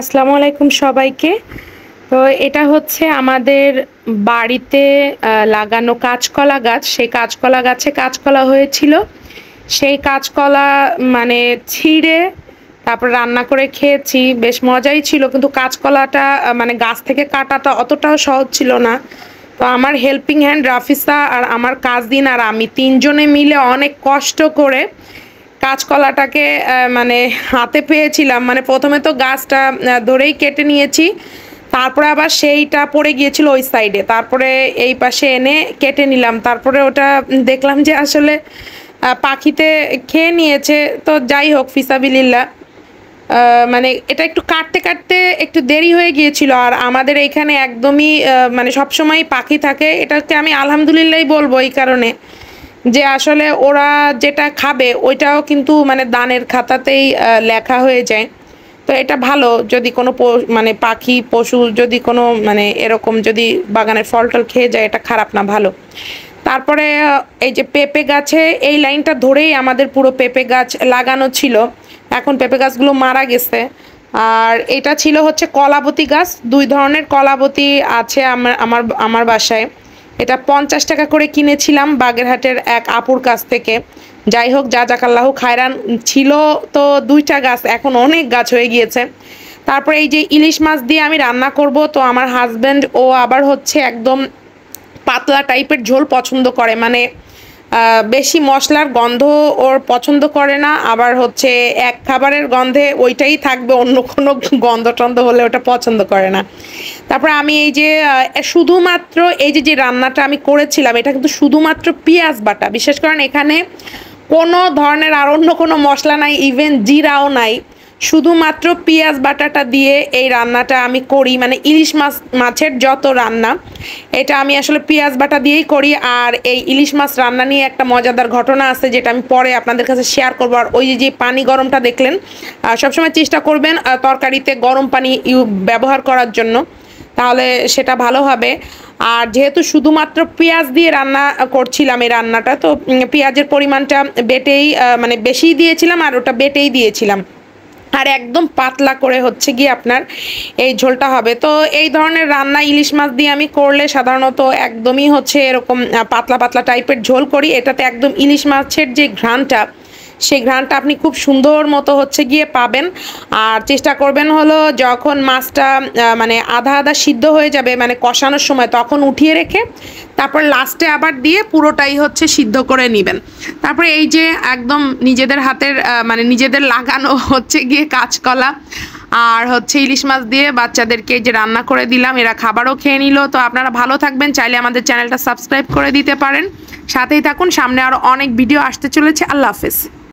আসসালামু আলাইকুম সবাইকে তো এটা হচ্ছে আমাদের বাড়িতে লাগানো কাঁচকলা গাছ সেই কাঁচকলা গাছে কাঁচকলা হয়েছিল সেই কাঁচকলা মানে ছিঁড়ে তারপর রান্না করে খেয়েছি বেশ মজাই ছিল কিন্তু কাঁচকলাটা মানে গাছ থেকে কাটাটা অতটাও সহজ ছিল না তো আমার হেল্পিং হ্যান্ড রাফিসা আর আমার কাজদিন আর আমি তিনজনে মিলে অনেক কষ্ট করে কাঁচকলাটাকে মানে হাতে পেয়েছিলাম মানে প্রথমে তো গাছটা ধরেই কেটে নিয়েছি তারপরে আবার সেইটা পড়ে গিয়েছিল ওই সাইডে তারপরে এই পাশে এনে কেটে নিলাম তারপরে ওটা দেখলাম যে আসলে পাখিতে খেয়ে নিয়েছে তো যাই হোক ফিসাবিল্লা মানে এটা একটু কাটতে কাটতে একটু দেরি হয়ে গিয়েছিল আর আমাদের এইখানে একদমই মানে সবসময় পাখি থাকে এটাকে আমি আলহামদুলিল্লাহ বলবো এই কারণে যে আসলে ওরা যেটা খাবে ওইটাও কিন্তু মানে দানের খাতাতেই লেখা হয়ে যায় তো এটা ভালো যদি কোনো মানে পাখি পশু যদি কোনো মানে এরকম যদি বাগানে ফল টল খেয়ে যায় এটা খারাপ না ভালো তারপরে এই যে পেঁপে গাছে এই লাইনটা ধরেই আমাদের পুরো পেঁপে গাছ লাগানো ছিল এখন পেঁপে গাছগুলো মারা গেছে আর এটা ছিল হচ্ছে কলাবতী গাছ দুই ধরনের কলাবতী আছে আমার আমার আমার বাসায় এটা পঞ্চাশ টাকা করে কিনেছিলাম বাগেরহাটের এক আপুর কাছ থেকে যাই হোক যা জাকাল্লাহ খায়রান ছিল তো দুইটা গাছ এখন অনেক গাছ হয়ে গিয়েছে তারপরে এই যে ইলিশ মাছ দিয়ে আমি রান্না করব তো আমার হাজব্যান্ড ও আবার হচ্ছে একদম পাতলা টাইপের ঝোল পছন্দ করে মানে বেশি মশলার গন্ধ ওর পছন্দ করে না আবার হচ্ছে এক খাবারের গন্ধে ওইটাই থাকবে অন্য কোনো গন্ধ টন্ধ হলে ওটা পছন্দ করে না তারপর আমি এই যে শুধুমাত্র এই যে যে রান্নাটা আমি করেছিলাম এটা কিন্তু শুধুমাত্র পেঁয়াজ বাটা বিশেষ করেন এখানে কোনো ধরনের আর অন্য কোনো মশলা নাই ইভেন জিরাও নাই শুধুমাত্র পেঁয়াজ বাটাটা দিয়ে এই রান্নাটা আমি করি মানে ইলিশ মাছ মাছের যত রান্না এটা আমি আসলে পেঁয়াজ বাটা দিয়েই করি আর এই ইলিশ মাছ রান্না নিয়ে একটা মজাদার ঘটনা আছে যেটা আমি পরে আপনাদের কাছে শেয়ার করবো আর ওই যে পানি গরমটা দেখলেন সবসময় চেষ্টা করবেন তরকারিতে গরম পানি ব্যবহার করার জন্য তাহলে সেটা ভালো হবে আর যেহেতু শুধুমাত্র পেঁয়াজ দিয়ে রান্না করছিলাম এই রান্নাটা তো পেঁয়াজের পরিমাণটা বেটেই মানে বেশিই দিয়েছিলাম আর ওটা বেটেই দিয়েছিলাম আর একদম পাতলা করে হচ্ছে গিয়ে আপনার এই ঝোলটা হবে তো এই ধরনের রান্না ইলিশ মাছ দিয়ে আমি করলে সাধারণত একদমই হচ্ছে এরকম পাতলা পাতলা টাইপের ঝোল করি এটাতে একদম ইলিশ মাছের যে ঘ্রানটা সেই ঘ্রাণটা আপনি খুব সুন্দর মতো হচ্ছে গিয়ে পাবেন আর চেষ্টা করবেন হলো যখন মাছটা মানে আধা আধা সিদ্ধ হয়ে যাবে মানে কষানোর সময় তখন উঠিয়ে রেখে তারপর লাস্টে আবার দিয়ে পুরোটাই হচ্ছে সিদ্ধ করে নেবেন তারপরে এই যে একদম নিজেদের হাতের মানে নিজেদের লাগানো হচ্ছে গিয়ে কাঁচকলা আর হচ্ছে ইলিশ মাছ দিয়ে বাচ্চাদেরকে যে রান্না করে দিলাম এরা খাবারও খেয়ে নিল তো আপনারা ভালো থাকবেন চাইলে আমাদের চ্যানেলটা সাবস্ক্রাইব করে দিতে পারেন সাথেই থাকুন সামনে আরও অনেক ভিডিও আসতে চলেছে আল্লাহ হাফেজ